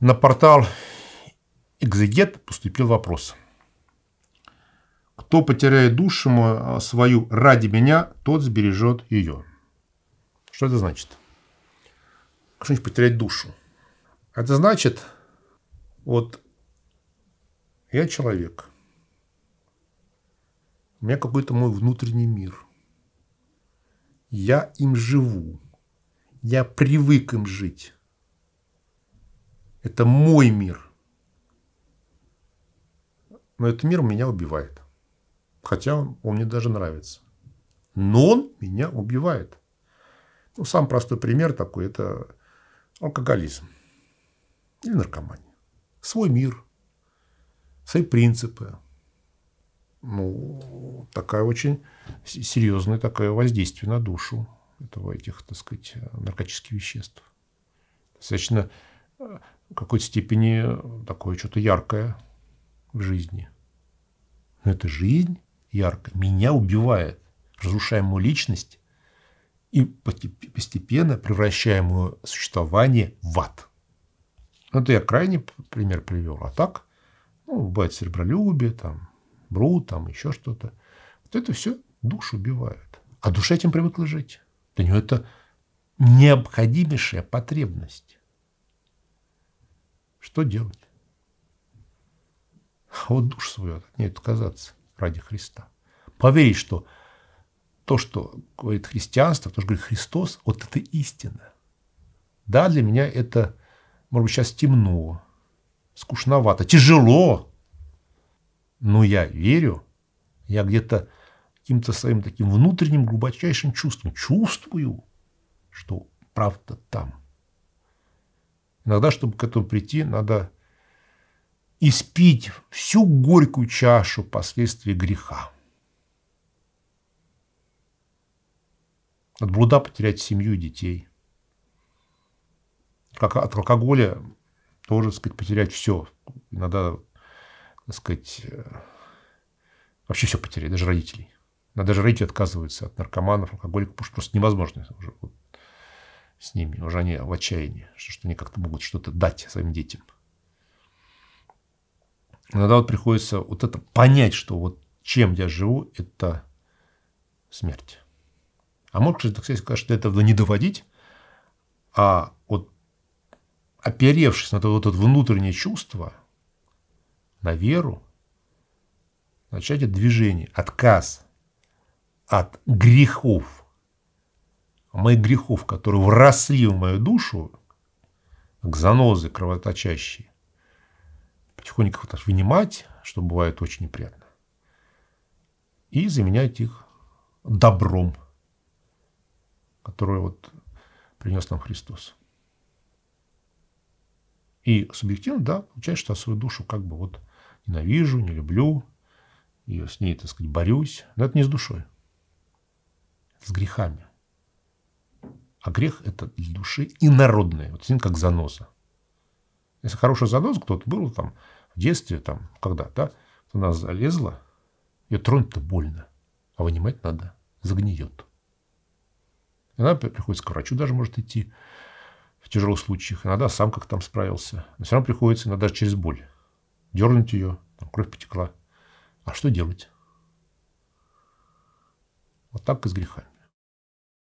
на портал Экзегет поступил вопрос. Кто потеряет душу а свою ради меня, тот сбережет ее. Что это значит? Что значит потерять душу? Это значит, вот я человек, у меня какой-то мой внутренний мир. Я им живу. Я привык им жить. Это мой мир. Но этот мир меня убивает. Хотя он, он мне даже нравится. Но он меня убивает. Ну, сам простой пример такой – это алкоголизм или наркомания. Свой мир, свои принципы. Ну, такая очень серьезная такая воздействие на душу этого этих, так сказать, наркотических веществ. Достаточно э, в какой-то степени э, такое что-то яркое в жизни. Но это жизнь яркая меня убивает, разрушая мою личность и постепенно превращая мое существование в ад. Ну, это я крайний пример привел. А так, ну, бывает серебролюбие, там, бру, там, еще что-то. Вот это все душу убивает. А душа этим привыкла жить. Для нее это необходимейшая потребность. Что делать? А вот душ свою от нее отказаться ради Христа. Поверить, что то, что говорит христианство, то, что говорит Христос, вот это истина. Да, для меня это, может быть, сейчас темно, скучновато, тяжело. Но я верю, я где-то каким-то своим таким внутренним глубочайшим чувством чувствую, что правда там. Иногда, чтобы к этому прийти, надо испить всю горькую чашу последствий греха. От блуда потерять семью и детей. Как от алкоголя тоже, так сказать, потерять все. Иногда, так сказать, э, вообще все потерять, даже родителей. Надо, даже родители отказываются от наркоманов, алкоголиков, потому что просто невозможно уже. Вот с ними. Уже они в отчаянии, что, что они как-то могут что-то дать своим детям. Иногда вот приходится вот это понять, что вот чем я живу, это смерть. А может, кстати, сказать, конечно, до это не доводить, а вот оперевшись на это, вот это внутреннее чувство, на веру, начать это движение, отказ от грехов, моих грехов, которые вросли в мою душу, к занозы кровоточащие, потихоньку их вынимать, что бывает очень неприятно, и заменять их добром, которое вот принес нам Христос. И субъективно, да, получается, что я свою душу как бы вот ненавижу, не люблю, ее с ней, так сказать, борюсь. Но это не с душой, это с грехами. А грех – это для души инородное. Вот с как заноза. Если хороший занос кто-то был там в детстве, там, когда, да, у нас залезла, ее тронуть-то больно, а вынимать надо, загниет. И она приходится к врачу даже может идти в тяжелых случаях. Иногда сам как там справился. Но все равно приходится иногда через боль дернуть ее, там кровь потекла. А что делать? Вот так и с грехами.